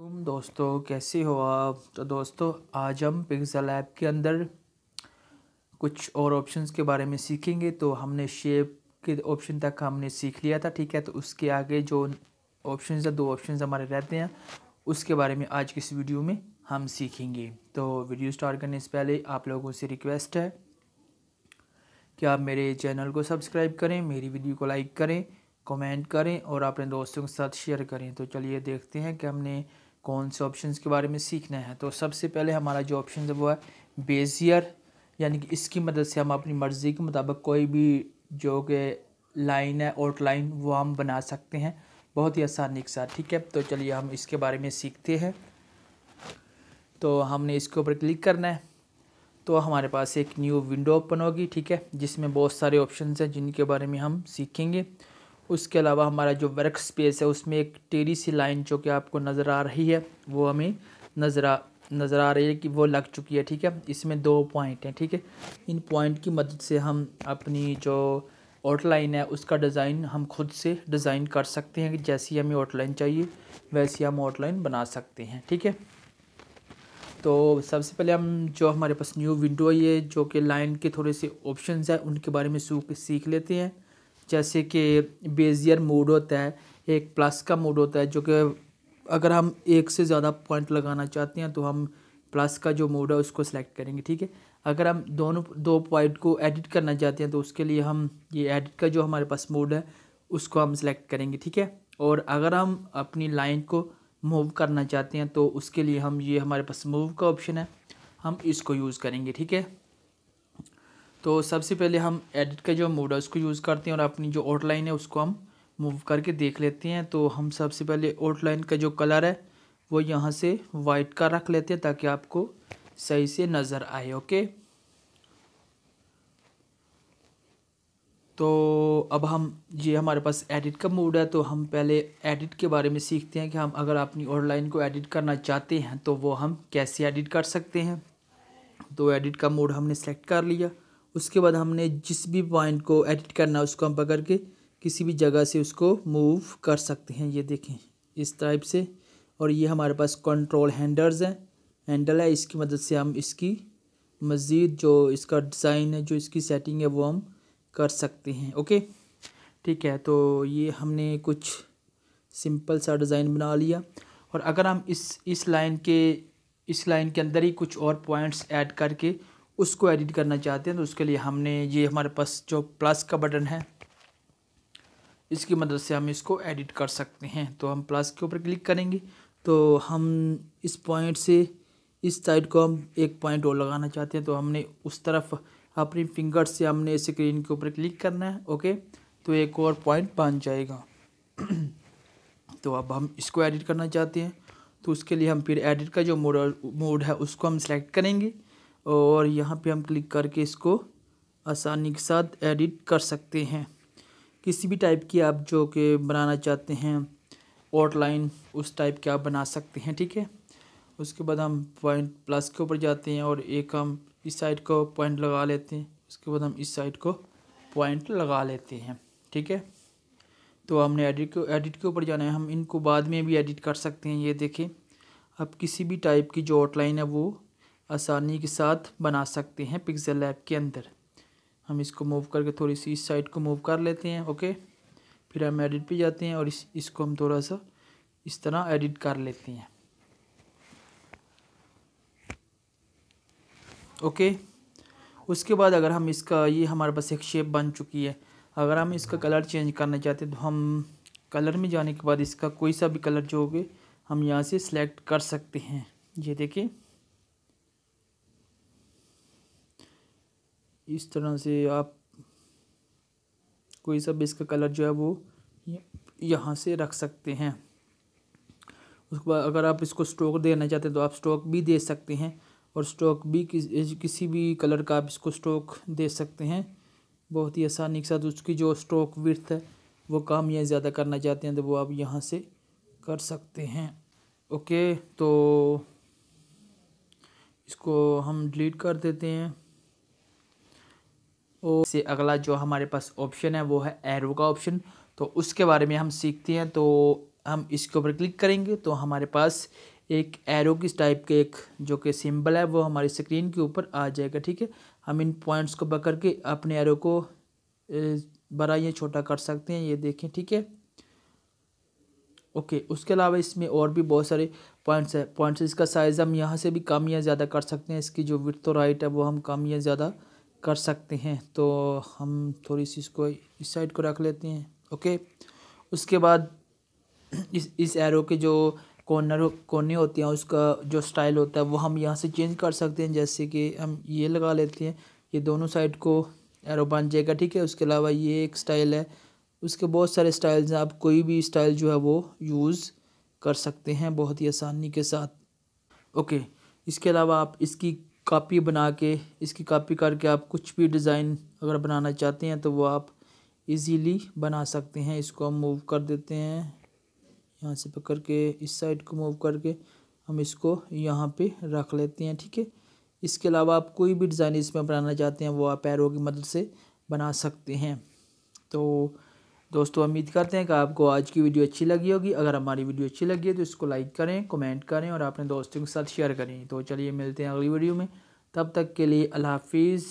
तुम दोस्तों कैसे हो आप तो दोस्तों आज हम पिक्सल ऐप के अंदर कुछ और ऑप्शंस के बारे में सीखेंगे तो हमने शेप के ऑप्शन तक हमने सीख लिया था ठीक है तो उसके आगे जो ऑप्शन है दो ऑप्शन हमारे रहते हैं उसके बारे में आज की इस वीडियो में हम सीखेंगे तो वीडियो स्टार्ट करने से पहले आप लोगों से रिक्वेस्ट है कि आप मेरे चैनल को सब्सक्राइब करें मेरी वीडियो को लाइक करें कमेंट करें और अपने दोस्तों के साथ शेयर करें तो चलिए देखते हैं कि हमने कौन से ऑप्शंस के बारे में सीखना है तो सबसे पहले हमारा जो ऑप्शन है वो है बेजियर यानी कि इसकी मदद से हम अपनी मर्ज़ी के मुताबिक कोई भी जो कि लाइन है आउटलाइन वो हम बना सकते हैं बहुत ही आसानी के साथ ठीक है तो चलिए हम इसके बारे में सीखते हैं तो हमने इसके ऊपर क्लिक करना है तो हमारे पास एक न्यू विंडो ओपन होगी ठीक है जिसमें बहुत सारे ऑप्शंस हैं जिनके बारे में हम सीखेंगे उसके अलावा हमारा जो वर्क स्पेस है उसमें एक टेरी सी लाइन जो कि आपको नज़र आ रही है वो हमें नज़र आ नज़र आ रही है कि वो लग चुकी है ठीक है इसमें दो पॉइंट हैं ठीक है इन पॉइंट की मदद से हम अपनी जो आउटलाइन है उसका डिज़ाइन हम खुद से डिज़ाइन कर सकते हैं कि जैसी हमें आउटलाइन चाहिए वैसी हम आउटलाइन बना सकते हैं ठीक है तो सबसे पहले हम जो हमारे पास न्यू विंडो है ये जो कि लाइन के थोड़े से ऑप्शंस हैं उनके बारे में सीख लेते हैं जैसे कि बेजियर मोड होता है एक प्लस का मोड होता है जो कि अगर हम एक से ज़्यादा पॉइंट लगाना चाहते हैं तो हम प्लस का जो मोड है उसको सेलेक्ट करेंगे ठीक है अगर हम दोनों दो पॉइंट को एडिट करना चाहते हैं तो उसके लिए हम ये एडिट का जो हमारे पास मोड है उसको हम सेलेक्ट करेंगे ठीक है और अगर हम अपनी लाइन को मूव करना चाहते हैं तो उसके लिए हम ये हमारे पास मूव का ऑप्शन है हम इसको यूज़ करेंगे ठीक है तो सबसे पहले हम एडिट का जो मोड है उसको यूज़ करते हैं और अपनी जो आउटलाइन है उसको हम मूव करके देख लेते हैं तो हम सबसे पहले आउटलाइन का जो कलर है वो यहाँ से वाइट का रख लेते हैं ताकि आपको सही से नज़र आए ओके तो अब हम ये हमारे पास एडिट का मूड है तो हम पहले एडिट के बारे में सीखते हैं कि हम अगर अपनी आउटलाइन को एडिट करना चाहते हैं तो वो हम कैसे एडिट कर सकते हैं तो एडिट का मोड हमने सेलेक्ट कर लिया उसके बाद हमने जिस भी पॉइंट को एडिट करना है उसको हम पकड़ के किसी भी जगह से उसको मूव कर सकते हैं ये देखें इस टाइप से और ये हमारे पास कंट्रोल हैंडर्स हैं हैंडल है इसकी मदद से हम इसकी मज़ीद जो इसका डिज़ाइन है जो इसकी सेटिंग है वो हम कर सकते हैं ओके ठीक है तो ये हमने कुछ सिंपल सा डिज़ाइन बना लिया और अगर हम इस इस लाइन के इस लाइन के अंदर ही कुछ और पॉइंट्स ऐड करके उसको एडिट करना चाहते हैं तो उसके लिए हमने ये हमारे पास जो प्लस का बटन है इसकी मदद से हम इसको एडिट कर सकते हैं तो हम प्लस के ऊपर क्लिक करेंगे तो हम इस पॉइंट से इस साइड को हम एक पॉइंट और लगाना चाहते हैं तो हमने उस तरफ अपनी फिंगर से हमने स्क्रीन के ऊपर क्लिक करना है ओके तो एक और पॉइंट बन जाएगा तो अब हम इसको एडिट करना चाहते हैं तो उसके लिए हम फिर एडिट का जो मोड मोड है उसको हम सेलेक्ट करेंगे और यहाँ पे हम क्लिक करके इसको आसानी के साथ एडिट कर सकते हैं किसी भी टाइप की आप जो के बनाना चाहते हैं आउटलाइन उस टाइप के आप बना सकते हैं ठीक है उसके बाद हम पॉइंट प्लस के ऊपर जाते हैं और एक हम इस साइड को पॉइंट लगा लेते हैं उसके बाद हम इस साइड को पॉइंट लगा लेते हैं ठीक है तो हमने एडिट को एडिट के ऊपर जाना है हम इनको बाद में भी एडिट कर सकते हैं ये देखें अब किसी भी टाइप की जो आउटलाइन है वो आसानी के साथ बना सकते हैं पिक्सल लैब के अंदर हम इसको मूव करके थोड़ी सी इस साइड को मूव कर लेते हैं ओके फिर हम एडिट पे जाते हैं और इस इसको हम थोड़ा सा इस तरह एडिट कर लेते हैं ओके उसके बाद अगर हम इसका ये हमारे पास एक शेप बन चुकी है अगर हम इसका कलर चेंज करना चाहते हैं तो हम कलर में जाने के बाद इसका कोई सा भी कलर जो होगे हम यहाँ से सेलेक्ट कर सकते हैं ये देखिए इस तरह से आप कोई सा भी इसका कलर जो है वो यहाँ से रख सकते हैं उसके बाद अगर आप इसको स्ट्रोक देना चाहते हैं तो आप स्ट्रोक भी दे सकते हैं और स्ट्रोक भी किस, किसी भी कलर का आप इसको स्ट्रोक दे सकते हैं बहुत ही आसानी के साथ उसकी जो स्ट्रोक विर्थ है वो काम या ज़्यादा करना चाहते हैं तो वो आप यहाँ से कर सकते हैं ओके तो इसको हम डिलीट कर देते हैं और से अगला जो हमारे पास ऑप्शन है वो है एरो का ऑप्शन तो उसके बारे में हम सीखते हैं तो हम इसके ऊपर क्लिक करेंगे तो हमारे पास एक एरो किस टाइप के एक जो कि सिंबल है वो हमारी स्क्रीन के ऊपर आ जाएगा ठीक है हम इन पॉइंट्स को पकड़ के अपने एरो को बड़ा या छोटा कर सकते हैं ये देखें ठीक है ओके उसके अलावा इसमें और भी बहुत सारे पॉइंट्स हैं पॉइंट्स इसका साइज़ हम यहाँ से भी कम या ज़्यादा कर सकते हैं इसकी जो विथ और हाइट है वो हम कम या ज़्यादा कर सकते हैं तो हम थोड़ी सी इसको इस साइड को रख लेते हैं ओके उसके बाद इस इस एरो के जो कॉर्नर कोने होते हैं उसका जो स्टाइल होता है वो हम यहाँ से चेंज कर सकते हैं जैसे कि हम ये लगा लेते हैं ये दोनों साइड को एरो बन जाएगा ठीक है उसके अलावा ये एक स्टाइल है उसके बहुत सारे स्टाइल्स हैं आप कोई भी स्टाइल जो है वो यूज़ कर सकते हैं बहुत ही आसानी के साथ ओके इसके अलावा आप इसकी कापी बना के इसकी कापी करके आप कुछ भी डिज़ाइन अगर बनाना चाहते हैं तो वो आप इजीली बना सकते हैं इसको हम मूव कर देते हैं यहाँ से पकड़ के इस साइड को मूव करके हम इसको यहाँ पे रख लेते हैं ठीक है इसके अलावा आप कोई भी डिज़ाइन इसमें बनाना चाहते हैं वो आप पैरों की मदद से बना सकते हैं तो दोस्तों उम्मीद करते हैं कि आपको आज की वीडियो अच्छी लगी होगी अगर हमारी वीडियो अच्छी लगी है तो इसको लाइक करें कमेंट करें और अपने दोस्तों के साथ शेयर करें तो चलिए मिलते हैं अगली वीडियो में तब तक के लिए अल्लाह हाफिज़